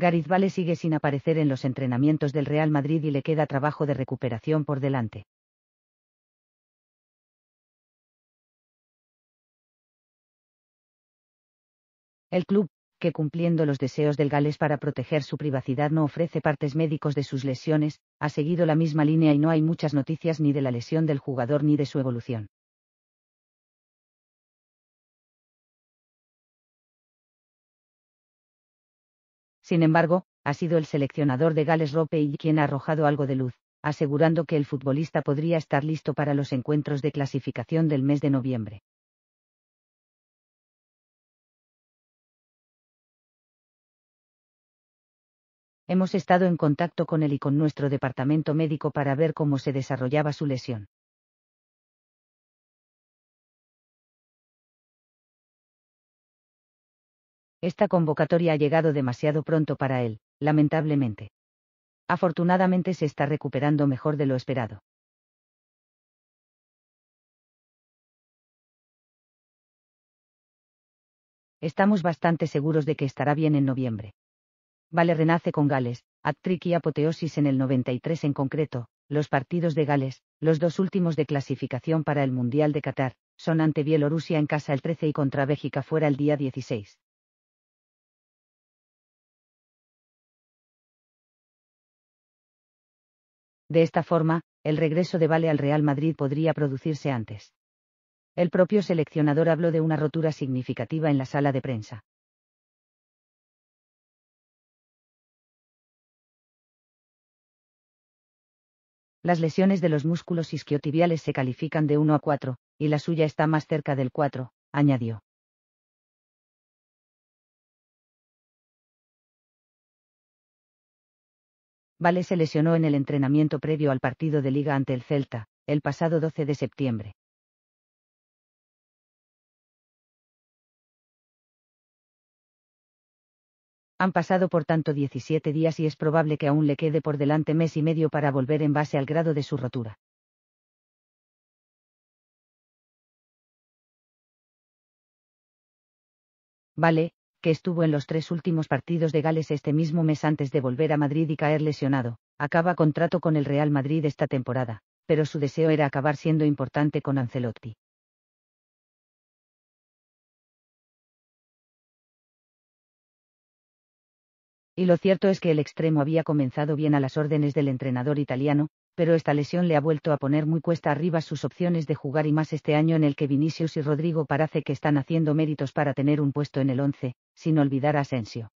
Garizbale sigue sin aparecer en los entrenamientos del Real Madrid y le queda trabajo de recuperación por delante. El club, que cumpliendo los deseos del Gales para proteger su privacidad no ofrece partes médicos de sus lesiones, ha seguido la misma línea y no hay muchas noticias ni de la lesión del jugador ni de su evolución. Sin embargo, ha sido el seleccionador de Gales Rope quien ha arrojado algo de luz, asegurando que el futbolista podría estar listo para los encuentros de clasificación del mes de noviembre. Hemos estado en contacto con él y con nuestro departamento médico para ver cómo se desarrollaba su lesión. Esta convocatoria ha llegado demasiado pronto para él, lamentablemente. Afortunadamente se está recuperando mejor de lo esperado. Estamos bastante seguros de que estará bien en noviembre. Vale renace con Gales, Attrick y Apoteosis en el 93 en concreto, los partidos de Gales, los dos últimos de clasificación para el Mundial de Qatar, son ante Bielorrusia en casa el 13 y contra Bélgica fuera el día 16. De esta forma, el regreso de Vale al Real Madrid podría producirse antes. El propio seleccionador habló de una rotura significativa en la sala de prensa. Las lesiones de los músculos isquiotibiales se califican de 1 a 4, y la suya está más cerca del 4, añadió. Vale se lesionó en el entrenamiento previo al partido de liga ante el Celta, el pasado 12 de septiembre. Han pasado por tanto 17 días y es probable que aún le quede por delante mes y medio para volver en base al grado de su rotura. Vale, que estuvo en los tres últimos partidos de Gales este mismo mes antes de volver a Madrid y caer lesionado, acaba contrato con el Real Madrid esta temporada, pero su deseo era acabar siendo importante con Ancelotti. Y lo cierto es que el extremo había comenzado bien a las órdenes del entrenador italiano, pero esta lesión le ha vuelto a poner muy cuesta arriba sus opciones de jugar y más este año en el que Vinicius y Rodrigo parece que están haciendo méritos para tener un puesto en el 11, sin olvidar a Asensio.